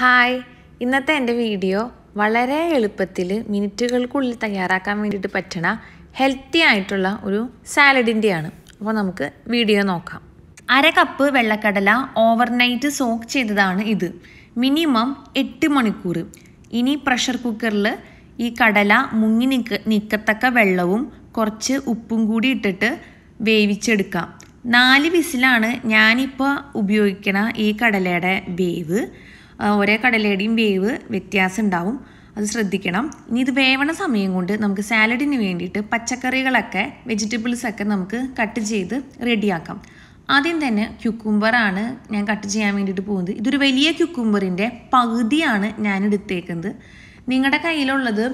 hi ഇന്നത്തെ എൻ്റെ video വളരെ എളുപ്പത്തിൽ മിനിറ്റുകൾക്കുള്ളിൽ തയ്യാറാക്കാൻ വേണ്ടിയിട്ട് പറ്റണ ഹെൽത്തി ആയിട്ടുള്ള ഒരു സാലഡിൻ്റെയാണ് അപ്പോൾ നമുക്ക് വീഡിയോ നോക്കാം അര കപ്പ് വെള്ളക്കടല ഓവർനൈറ്റ് സോക്ക് ചെയ്തതാണ് ഇത് മിനിമം എട്ട് മണിക്കൂർ ഇനി പ്രഷർ കുക്കറിൽ ഈ കടല മുങ്ങി നിൽക്ക നിൽക്കത്തക്ക വെള്ളവും കുറച്ച് ഉപ്പും കൂടി ഇട്ടിട്ട് വേവിച്ചെടുക്കാം നാല് വിസിലാണ് ഞാനിപ്പോൾ ഉപയോഗിക്കണ ഈ കടലയുടെ വേവ് ഒരേ കടലയുടെയും വേവ് വ്യത്യാസം ഉണ്ടാവും അത് ശ്രദ്ധിക്കണം ഇനി ഇത് വേവണ സമയം കൊണ്ട് നമുക്ക് സാലഡിന് വേണ്ടിയിട്ട് പച്ചക്കറികളൊക്കെ വെജിറ്റബിൾസൊക്കെ നമുക്ക് കട്ട് ചെയ്ത് റെഡിയാക്കാം ആദ്യം തന്നെ ക്യുക്കുംബറാണ് ഞാൻ കട്ട് ചെയ്യാൻ വേണ്ടിയിട്ട് പോകുന്നത് ഇതൊരു വലിയ ക്യുക്കുംബറിൻ്റെ പകുതിയാണ് ഞാൻ എടുത്തേക്കുന്നത് നിങ്ങളുടെ കയ്യിലുള്ളത്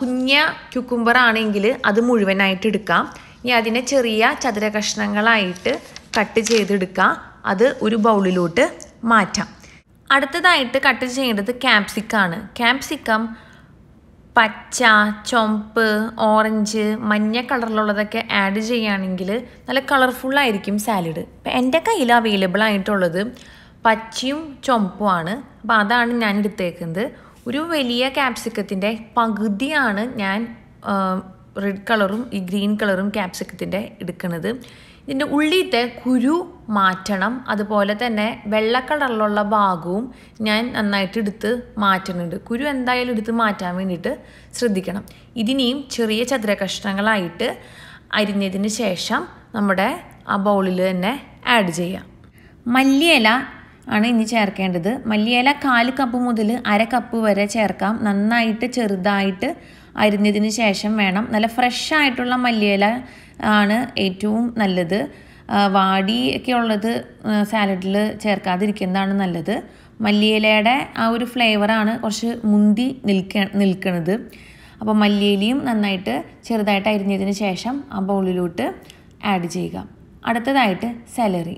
കുഞ്ഞ ക്യുക്കുംബറാണെങ്കിൽ അത് മുഴുവനായിട്ട് എടുക്കാം ഇനി അതിനെ ചെറിയ ചതുര കഷ്ണങ്ങളായിട്ട് കട്ട് ചെയ്തെടുക്കാം അത് ഒരു ബൗളിലോട്ട് മാറ്റാം അടുത്തതായിട്ട് കട്ട് ചെയ്യേണ്ടത് ക്യാപ്സിക്കാണ് ക്യാപ്സിക്കം പച്ച ചുമപ്പ് ഓറഞ്ച് മഞ്ഞ കളറിലുള്ളതൊക്കെ ആഡ് ചെയ്യുകയാണെങ്കിൽ നല്ല കളർഫുള്ളായിരിക്കും സാലഡ് അപ്പം എൻ്റെ കയ്യിൽ അവൈലബിൾ ആയിട്ടുള്ളത് പച്ചയും ചുമപ്പുമാണ് അപ്പോൾ അതാണ് ഞാൻ എടുത്തേക്കുന്നത് ഒരു വലിയ ക്യാപ്സിക്കത്തിൻ്റെ പകുതിയാണ് ഞാൻ റെഡ് കളറും ഈ ഗ്രീൻ കളറും ക്യാപ്സിക്കത്തിൻ്റെ എടുക്കുന്നത് ഇതിൻ്റെ ഉള്ളിത്തെ കുരു മാറ്റണം അതുപോലെ തന്നെ വെള്ളക്കളറിലുള്ള ഭാഗവും ഞാൻ നന്നായിട്ട് എടുത്ത് മാറ്റുന്നുണ്ട് കുരു എന്തായാലും എടുത്ത് മാറ്റാൻ വേണ്ടിയിട്ട് ശ്രദ്ധിക്കണം ഇതിനെയും ചെറിയ ചതുര കഷ്ണങ്ങളായിട്ട് അരിഞ്ഞതിന് ശേഷം നമ്മുടെ ആ ബൗളിൽ തന്നെ ആഡ് ചെയ്യാം മല്ലിയില ആണ് ഇനി ചേർക്കേണ്ടത് മല്ലിയില കാല് കപ്പ് മുതൽ അര കപ്പ് വരെ ചേർക്കാം നന്നായിട്ട് ചെറുതായിട്ട് അരിഞ്ഞതിന് ശേഷം വേണം നല്ല ഫ്രഷ് ആയിട്ടുള്ള മല്ലിയില ആണ് ഏറ്റവും നല്ലത് വാടി ഒക്കെ ഉള്ളത് സാലഡിൽ ചേർക്കാതിരിക്കുന്നതാണ് നല്ലത് മല്ലിയിലയുടെ ആ ഒരു ഫ്ലേവറാണ് കുറച്ച് മുന്തി നിൽക്ക നിൽക്കുന്നത് അപ്പോൾ മല്ലിയിലയും നന്നായിട്ട് ചെറുതായിട്ട് അരിഞ്ഞതിന് ശേഷം ആ ബൗളിലോട്ട് ആഡ് ചെയ്യുക അടുത്തതായിട്ട് സെലറി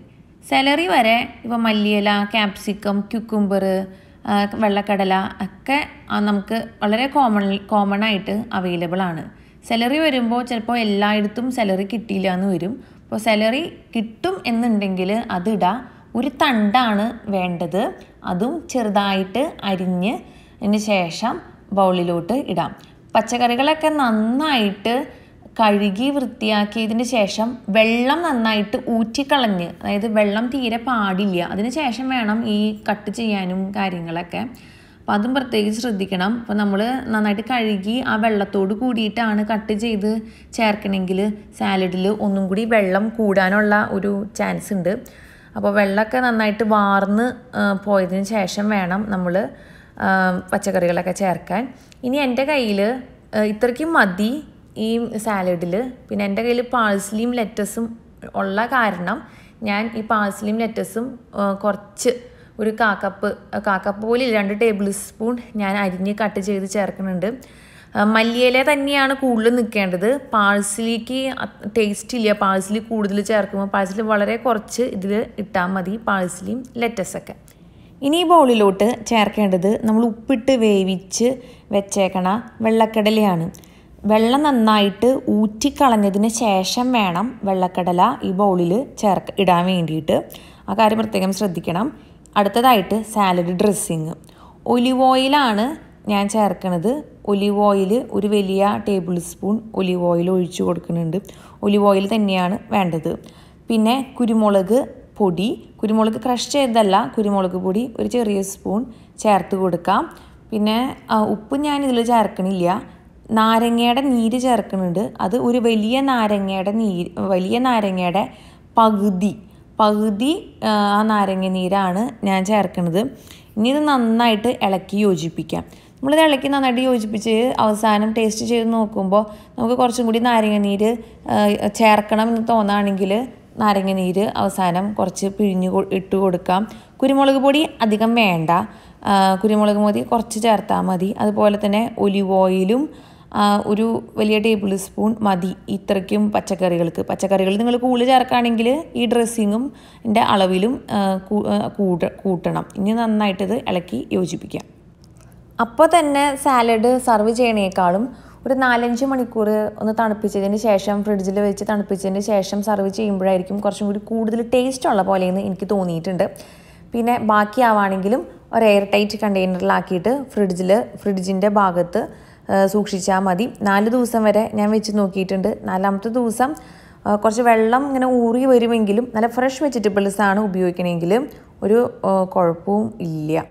സെലറി വരെ ഇപ്പോൾ മല്ലിയില ക്യാപ്സിക്കം ക്യുക്കുംബർ വെള്ളക്കടല ഒക്കെ നമുക്ക് വളരെ കോമൺ കോമൺ ആയിട്ട് അവൈലബിൾ ആണ് സാലറി വരുമ്പോൾ ചിലപ്പോൾ എല്ലായിടത്തും സാലറി കിട്ടിയില്ല എന്ന് വരും അപ്പോൾ സാലറി കിട്ടും എന്നുണ്ടെങ്കിൽ അതിടാ ഒരു തണ്ടാണ് വേണ്ടത് അതും ചെറുതായിട്ട് അരിഞ്ഞ് അതിന് ശേഷം ബൗളിലോട്ട് ഇടാം പച്ചക്കറികളൊക്കെ നന്നായിട്ട് കഴുകി വൃത്തിയാക്കിയതിന് ശേഷം വെള്ളം നന്നായിട്ട് ഊറ്റിക്കളഞ്ഞ് അതായത് വെള്ളം തീരെ പാടില്ല അതിന് ശേഷം വേണം ഈ കട്ട് ചെയ്യാനും കാര്യങ്ങളൊക്കെ അപ്പോൾ അതും പ്രത്യേകിച്ച് ശ്രദ്ധിക്കണം അപ്പോൾ നമ്മൾ നന്നായിട്ട് കഴുകി ആ വെള്ളത്തോട് കൂടിയിട്ടാണ് കട്ട് ചെയ്ത് ചേർക്കണമെങ്കിൽ സാലഡിൽ ഒന്നും കൂടി വെള്ളം കൂടാനുള്ള ഒരു ചാൻസ് ഉണ്ട് അപ്പോൾ വെള്ളമൊക്കെ നന്നായിട്ട് വാർന്ന് പോയതിന് ശേഷം വേണം നമ്മൾ പച്ചക്കറികളൊക്കെ ചേർക്കാൻ ഇനി എൻ്റെ കയ്യിൽ ഇത്രയ്ക്കും മതി ഈ സാലഡിൽ പിന്നെ എൻ്റെ കയ്യിൽ പാഴ്സലിയും ലെറ്റസും ഉള്ള കാരണം ഞാൻ ഈ പാഴ്സലിയും ലെറ്റസും കുറച്ച് ഒരു കാക്കപ്പ് പോലെ രണ്ട് ടേബിൾ സ്പൂൺ ഞാൻ അരിഞ്ഞ് കട്ട് ചെയ്ത് ചേർക്കുന്നുണ്ട് മല്ലിയില തന്നെയാണ് കൂടുതൽ നിൽക്കേണ്ടത് പാഴ്സലിക്ക് ടേസ്റ്റ് ഇല്ല പാഴ്സലി കൂടുതൽ ചേർക്കുമ്പോൾ പാഴ്സലി വളരെ കുറച്ച് ഇതിൽ ഇട്ടാൽ മതി പാഴ്സലിയും ലെറ്റസൊക്കെ ഇനി ഈ ബൗളിലോട്ട് ചേർക്കേണ്ടത് നമ്മൾ ഉപ്പിട്ട് വേവിച്ച് വെച്ചേക്കണ വെള്ളക്കടലയാണ് വെള്ളം നന്നായിട്ട് ഊറ്റിക്കളഞ്ഞതിന് ശേഷം വേണം വെള്ളക്കടല ഈ ബൗളിൽ ചേർക്ക ഇടാൻ വേണ്ടിയിട്ട് ആ കാര്യം പ്രത്യേകം ശ്രദ്ധിക്കണം അടുത്തതായിട്ട് സാലഡ് ഡ്രസ്സിങ് ഒലിവ് ഓയിലാണ് ഞാൻ ചേർക്കണത് ഒലിവ് ഓയിൽ ഒരു വലിയ ടേബിൾ സ്പൂൺ ഒലിവ് ഓയിൽ ഒഴിച്ചു കൊടുക്കുന്നുണ്ട് ഒലിവ് ഓയിൽ തന്നെയാണ് വേണ്ടത് പിന്നെ കുരുമുളക് പൊടി കുരുമുളക് ക്രഷ് ചെയ്തല്ല കുരുമുളക് പൊടി ഒരു ചെറിയ സ്പൂൺ ചേർത്ത് കൊടുക്കാം പിന്നെ ഉപ്പ് ഞാൻ ഇതിൽ ചേർക്കണില്ല നാരങ്ങയുടെ നീര് ചേർക്കുന്നുണ്ട് അത് ഒരു വലിയ നാരങ്ങയുടെ നീര് വലിയ നാരങ്ങയുടെ പകുതി പകുതി ആ നാരങ്ങ നീരാണ് ഞാൻ ചേർക്കുന്നത് ഇനി ഇത് നന്നായിട്ട് ഇളക്കി യോജിപ്പിക്കാം നമ്മളിത് ഇളക്കി നന്നായിട്ട് യോജിപ്പിച്ച് അവസാനം ടേസ്റ്റ് ചെയ്ത് നോക്കുമ്പോൾ നമുക്ക് കുറച്ചും കൂടി നാരങ്ങ നീര് ചേർക്കണം എന്ന് തോന്നുകയാണെങ്കിൽ നാരങ്ങ നീര് അവസാനം കുറച്ച് പിഴിഞ്ഞ് ഇട്ട് കൊടുക്കാം കുരുമുളക് പൊടി അധികം വേണ്ട കുരുമുളക് പൊടി കുറച്ച് ചേർത്താൽ മതി അതുപോലെ തന്നെ ഒലിവ് ഓയിലും ഒരു വലിയ ടേബിൾ സ്പൂൺ മതി ഇത്രയ്ക്കും പച്ചക്കറികൾക്ക് പച്ചക്കറികൾ നിങ്ങൾ കൂള് ചേർക്കുകയാണെങ്കിൽ ഈ ഡ്രസ്സിങ്ങും എൻ്റെ അളവിലും കൂട്ട കൂട്ടണം ഇനി നന്നായിട്ടിത് ഇളക്കി യോജിപ്പിക്കാം അപ്പോൾ തന്നെ സാലഡ് സർവ് ചെയ്യണേക്കാളും ഒരു നാലഞ്ച് മണിക്കൂർ ഒന്ന് തണുപ്പിച്ചതിന് ശേഷം ഫ്രിഡ്ജിൽ വെച്ച് തണുപ്പിച്ചതിന് ശേഷം സർവ് ചെയ്യുമ്പോഴായിരിക്കും കുറച്ചും കൂടി കൂടുതൽ ടേസ്റ്റ് ഉള്ള പോലെയെന്ന് എനിക്ക് തോന്നിയിട്ടുണ്ട് പിന്നെ ബാക്കിയാവാണെങ്കിലും ഒരു എയർ ടൈറ്റ് കണ്ടെയ്നറിലാക്കിയിട്ട് ഫ്രിഡ്ജിൽ ഫ്രിഡ്ജിൻ്റെ ഭാഗത്ത് സൂക്ഷിച്ചാൽ മതി നാല് ദിവസം വരെ ഞാൻ വെച്ച് നോക്കിയിട്ടുണ്ട് നാലാമത്തെ ദിവസം കുറച്ച് വെള്ളം ഇങ്ങനെ ഊറി വരുമെങ്കിലും നല്ല ഫ്രഷ് വെജിറ്റബിൾസാണ് ഉപയോഗിക്കണമെങ്കിൽ ഒരു കുഴപ്പവും ഇല്ല